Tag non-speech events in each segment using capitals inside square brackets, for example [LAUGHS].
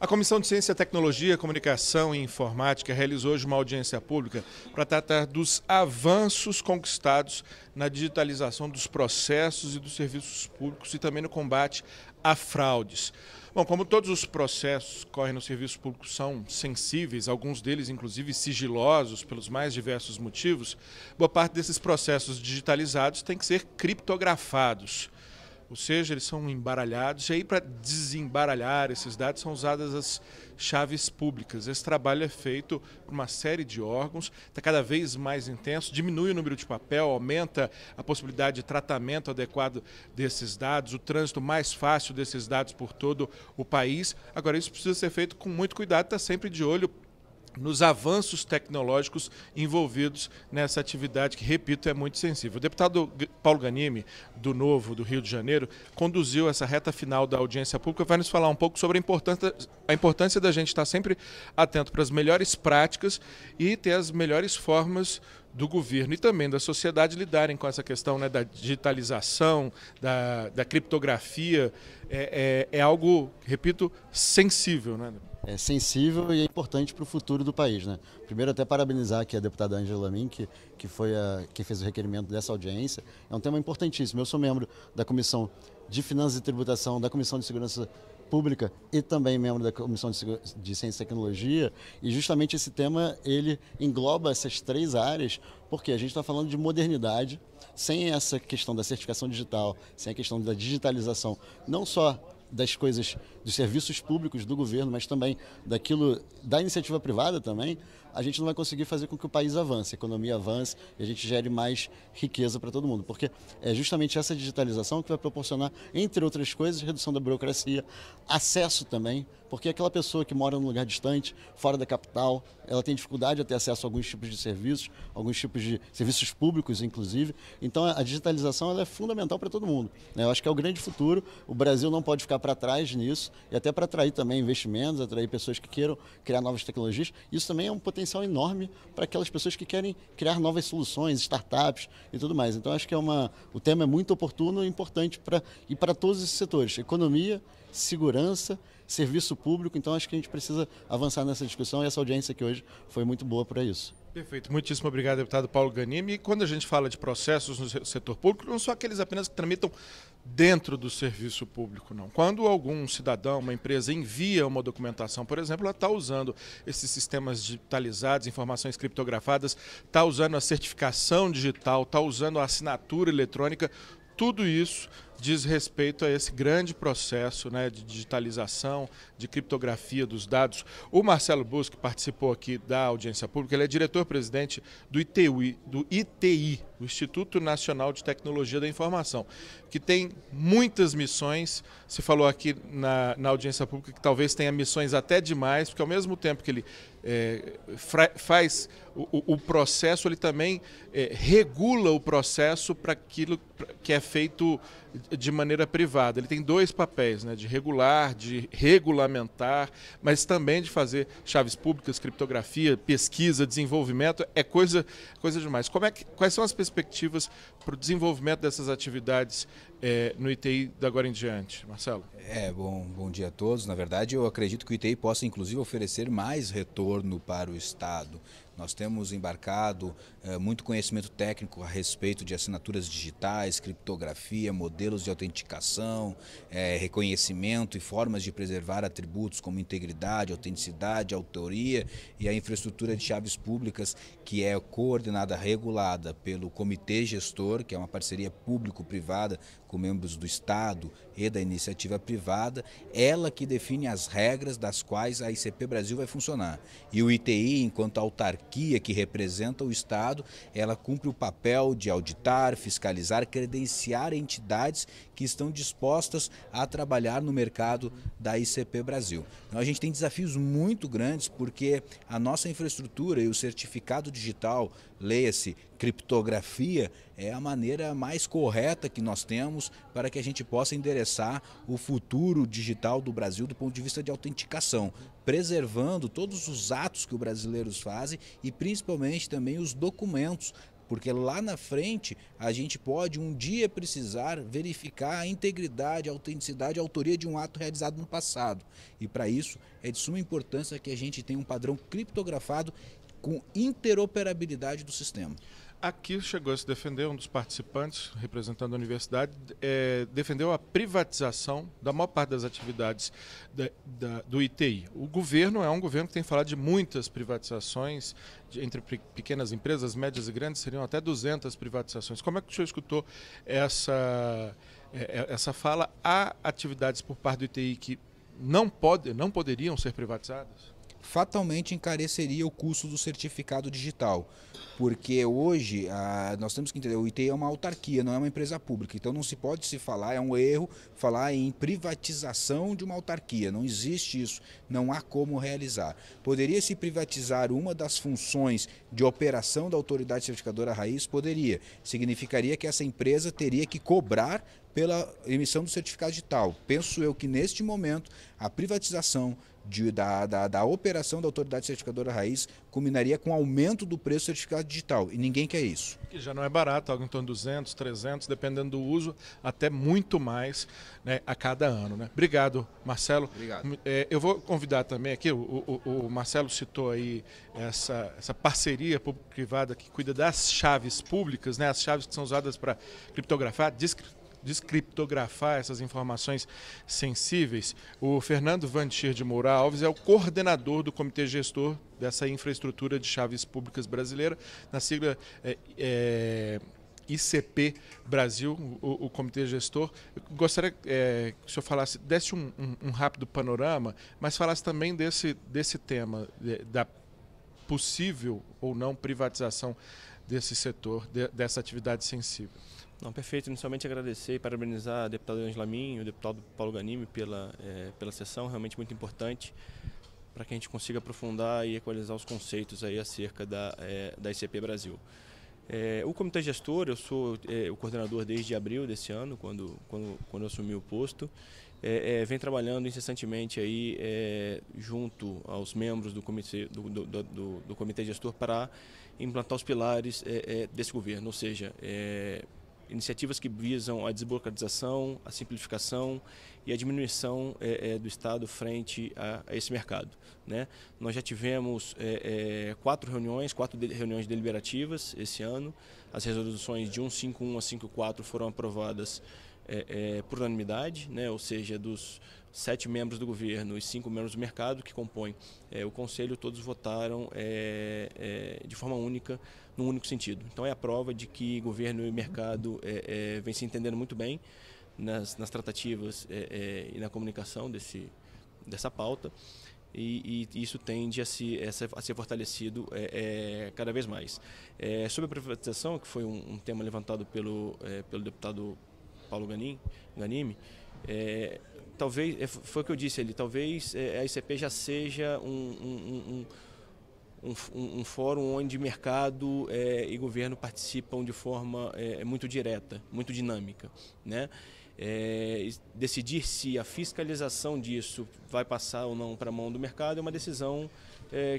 A Comissão de Ciência, Tecnologia, Comunicação e Informática realizou hoje uma audiência pública para tratar dos avanços conquistados na digitalização dos processos e dos serviços públicos e também no combate a fraudes. Bom, como todos os processos que correm no serviço público são sensíveis, alguns deles inclusive sigilosos pelos mais diversos motivos, boa parte desses processos digitalizados tem que ser criptografados. Ou seja, eles são embaralhados. E aí, para desembaralhar esses dados, são usadas as chaves públicas. Esse trabalho é feito por uma série de órgãos, está cada vez mais intenso, diminui o número de papel, aumenta a possibilidade de tratamento adequado desses dados, o trânsito mais fácil desses dados por todo o país. Agora, isso precisa ser feito com muito cuidado, está sempre de olho nos avanços tecnológicos envolvidos nessa atividade que, repito, é muito sensível. O deputado Paulo Ganime, do Novo, do Rio de Janeiro, conduziu essa reta final da audiência pública, vai nos falar um pouco sobre a importância, a importância da gente estar sempre atento para as melhores práticas e ter as melhores formas do governo e também da sociedade lidarem com essa questão né, da digitalização, da, da criptografia, é, é, é, algo, repito, sensível. Né? É sensível e é importante para o futuro do país. Né? Primeiro, até parabenizar aqui a deputada Angela Min, que, que, foi a, que fez o requerimento dessa audiência. É um tema importantíssimo. Eu sou membro da Comissão de Finanças e Tributação, da Comissão de Segurança e também membro da Comissão de Ciência e Tecnologia. E justamente esse tema ele engloba essas três áreas, porque a gente está falando de modernidade, sem essa questão da certificação digital, sem a questão da digitalização, não só das coisas, dos serviços públicos do governo, mas também daquilo da iniciativa privada também, a gente não vai conseguir fazer com que o país avance, a economia avance e a gente gere mais riqueza para todo mundo. Porque é justamente essa digitalização que vai proporcionar, entre outras coisas, redução da burocracia, acesso também porque aquela pessoa que mora num lugar distante, fora da capital, ela tem dificuldade de ter acesso a alguns tipos de serviços, alguns tipos de serviços públicos, inclusive. Então, a digitalização é fundamental para todo mundo. Né? Eu acho que é o grande futuro. O Brasil não pode ficar para trás nisso, e até para atrair também investimentos, atrair pessoas que queiram criar novas tecnologias. Isso também é um potencial enorme para aquelas pessoas que querem criar novas soluções, startups e tudo mais. Então, acho que é uma, o tema é muito oportuno e importante para, e para todos esses setores: economia, segurança serviço público. Então acho que a gente precisa avançar nessa discussão e essa audiência aqui hoje foi muito boa para isso. Perfeito, muitíssimo obrigado, deputado Paulo Ganimi. E quando a gente fala de processos no setor público, não são aqueles apenas que tramitam dentro do serviço público, não. Quando algum cidadão, uma empresa envia uma documentação, por exemplo, ela está usando esses sistemas digitalizados, informações criptografadas, está usando a certificação digital, está usando a assinatura eletrônica tudo isso diz respeito a esse grande processo né, de digitalização, de criptografia dos dados. O Marcelo Bus, que participou aqui da audiência pública, ele é diretor-presidente do ITI, do ITI, o Instituto Nacional de Tecnologia da Informação, que tem muitas missões. Se falou aqui na, na audiência pública que talvez tenha missões até demais, porque ao mesmo tempo que ele é, faz o, o processo ele também é, regula o processo para aquilo que é feito de maneira privada. Ele tem dois papéis, né, de regular, de regulamentar, mas também de fazer chaves públicas, criptografia, pesquisa, desenvolvimento, é coisa, coisa demais. Como é que, quais são as perspectivas para o desenvolvimento dessas atividades é, no ITI da agora em diante, Marcelo? É, bom, bom dia a todos. Na verdade, eu acredito que o ITI possa, inclusive, oferecer mais retorno para o Estado. Nós temos temos embarcado é, muito conhecimento técnico a respeito de assinaturas digitais, criptografia, modelos de autenticação, é, reconhecimento e formas de preservar atributos como integridade, autenticidade, autoria e a infraestrutura de chaves públicas que é coordenada, regulada pelo Comitê Gestor, que é uma parceria público-privada com membros do Estado e da iniciativa privada, ela que define as regras das quais a ICP Brasil vai funcionar. E o ITI, enquanto autarquia, que representa o Estado, ela cumpre o papel de auditar, fiscalizar, credenciar entidades que estão dispostas a trabalhar no mercado da ICP Brasil. Então a gente tem desafios muito grandes porque a nossa infraestrutura e o certificado digital, leia-se criptografia é a maneira mais correta que nós temos para que a gente possa endereçar o futuro digital do Brasil do ponto de vista de autenticação, preservando todos os atos que os brasileiros fazem e principalmente também os documentos porque lá na frente a gente pode um dia precisar verificar a integridade, a autenticidade, a autoria de um ato realizado no passado. E para isso é de suma importância que a gente tenha um padrão criptografado com interoperabilidade do sistema. Aqui chegou a se defender, um dos participantes, representando a universidade, é, defendeu a privatização da maior parte das atividades da, da, do ITI. O governo é um governo que tem falado de muitas privatizações, de, entre pequenas empresas, médias e grandes, seriam até 200 privatizações. Como é que o senhor escutou essa, é, é essa fala? Há atividades por parte do ITI que não, pode, não poderiam ser privatizadas? fatalmente encareceria o custo do certificado digital. Porque hoje ah, nós temos que entender, o ITI é uma autarquia, não é uma empresa pública. Então não se pode se falar, é um erro falar em privatização de uma autarquia. Não existe isso, não há como realizar. Poderia se privatizar uma das funções de operação da autoridade certificadora raiz? Poderia. Significaria que essa empresa teria que cobrar pela emissão do certificado digital. Penso eu que neste momento a privatização de, da, da, da, operação da autoridade certificadora raiz culminaria com aumento do preço do certificado digital. E ninguém quer isso. Que já não é barato, algo em torno de 200, 300, dependendo do uso, até muito mais né, a cada ano. Né? Obrigado, Marcelo. Obrigado. É, eu vou convidar também aqui, o, o, o Marcelo citou aí essa, essa parceria público-privada que cuida das chaves públicas, né, as chaves que são usadas para criptografar, descriptografar descriptografar essas informações sensíveis. O Fernando Vantir de Moura Alves é o coordenador do Comitê Gestor dessa Infraestrutura de Chaves Públicas Brasileira, na sigla é, é, ICP Brasil, o, o, Comitê Gestor. Eu gostaria é, que o senhor falasse, desse um, um, um, rápido panorama, mas falasse também desse, desse tema, de, da possível ou não privatização desse setor, de, dessa atividade sensível. Não, perfeito. Inicialmente agradecer e parabenizar a deputada Angela Min e o deputado Paulo Ganimi pela, é, pela sessão, realmente muito importante para que a gente consiga aprofundar e equalizar os conceitos aí acerca da, é, da ICP Brasil. É, o comitê gestor, eu sou é, o coordenador desde abril desse ano, quando, quando, quando assumi o posto, é, é, vem trabalhando incessantemente aí, é, junto aos membros do comitê, do, do, do, do comitê gestor para implantar os pilares desse governo, ou seja, iniciativas que visam a desburocratização, a simplificação e a diminuição é, é, do Estado frente a, a, esse mercado. Né? Nós já tivemos é, é quatro reuniões, quatro de, reuniões deliberativas esse ano. As resoluções de 151 a 54 foram aprovadas é, é, por unanimidade, né? ou seja, dos sete membros do governo e cinco membros do mercado que compõem é, o conselho, todos votaram é, é, de forma única, num único sentido. Então é a prova de que governo e mercado é, é vêm se entendendo muito bem nas, nas tratativas e na comunicação desse, dessa pauta. E, e, isso tende a, se, a ser fortalecido é, é, cada vez mais. É, sobre a privatização, que foi um, um tema levantado pelo, pelo deputado Paulo Ganim, Ganime, é, talvez, é, foi o que eu disse ali, talvez é, a ICP já seja um, um, um, um, um fórum onde mercado é, e governo participam de forma é, é muito direta, muito dinâmica. Né? É, decidir se a fiscalização disso vai passar ou não para a mão do mercado é uma decisão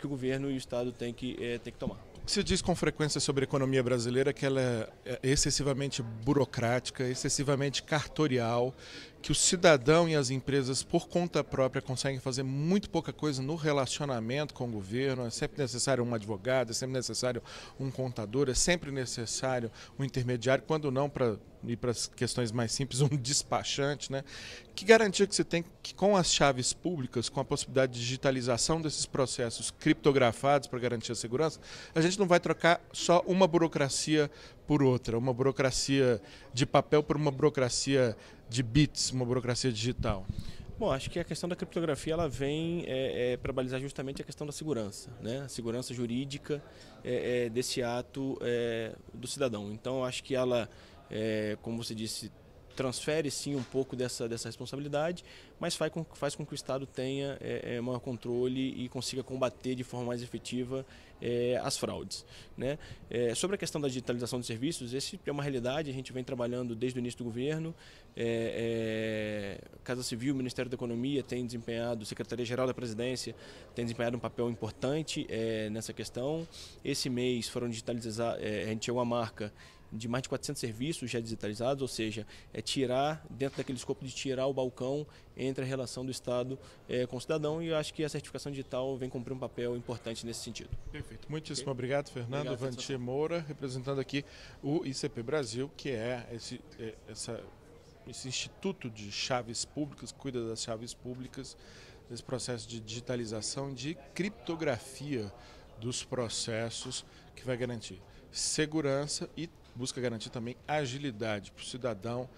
que o governo e o Estado têm que, é, têm que tomar se diz com frequência sobre a economia brasileira é que ela é, é excessivamente burocrática, excessivamente cartorial, que o cidadão e as empresas, por conta própria, conseguem fazer muito pouca coisa no relacionamento com o governo. É sempre necessário um advogado, é sempre necessário um contador, é sempre necessário um intermediário, quando não para e para as questões mais simples, [LAUGHS] um despachante, né? Que garantia que você tem que com as chaves públicas, com a possibilidade de digitalização desses processos criptografados para garantir a segurança, a gente não vai trocar só uma burocracia por outra, uma burocracia de papel por uma burocracia de bits, uma burocracia digital? Bom, acho que a questão da criptografia ela vem é, é, para balizar justamente a questão da segurança, né? a segurança jurídica é, é desse ato é, do cidadão. Então, acho que ela, é, como você disse, transfere sim um pouco dessa, dessa responsabilidade, mas faz com, faz com que o Estado tenha é, é, maior controle e consiga combater de forma mais efetiva é, as fraudes. Né? É, sobre a questão da digitalização de serviços, esse é uma realidade, a gente vem trabalhando desde o início do governo. É, é, Casa Civil, Ministério da Economia tem desempenhado, Secretaria-Geral da Presidência tem desempenhado um papel importante nessa questão. Esse mês foram digitalizados, a gente chegou à marca de mais de 400 serviços já digitalizados, ou seja, é tirar, dentro daquele escopo de tirar o balcão entre a relação do Estado é, com o cidadão, e eu acho que a certificação digital vem cumprir um papel importante nesse sentido. Perfeito. Muitíssimo okay? obrigado, Fernando obrigado, Vantier Moura, representando aqui o ICP Brasil, que é esse, é, essa, esse Instituto de Chaves Públicas, cuida das chaves públicas, desse processo de digitalização, de criptografia dos processos que vai garantir segurança e busca garantir também agilidade para o cidadão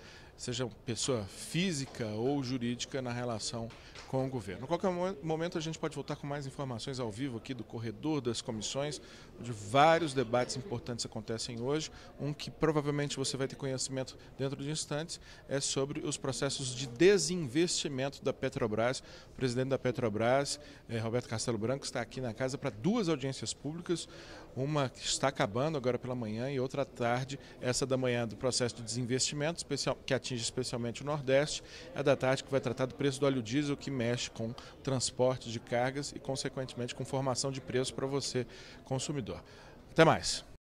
seja pessoa física ou jurídica, na relação com o governo. Em qualquer momento a gente pode voltar com mais informações ao vivo aqui do corredor das comissões, onde vários debates importantes acontecem hoje. Um que provavelmente você vai ter conhecimento dentro de instantes é sobre os processos de desinvestimento da Petrobras. O presidente da Petrobras, eh, Roberto Castelo Branco, está aqui na casa para duas audiências públicas, uma que está acabando agora pela manhã e outra à tarde, essa da manhã do processo de desinvestimento, especial que atinge atinge especialmente o Nordeste, é da tarde que vai tratar do preço do óleo diesel, que mexe com transporte de cargas e, consequentemente, com formação de preço para você, consumidor. Até mais.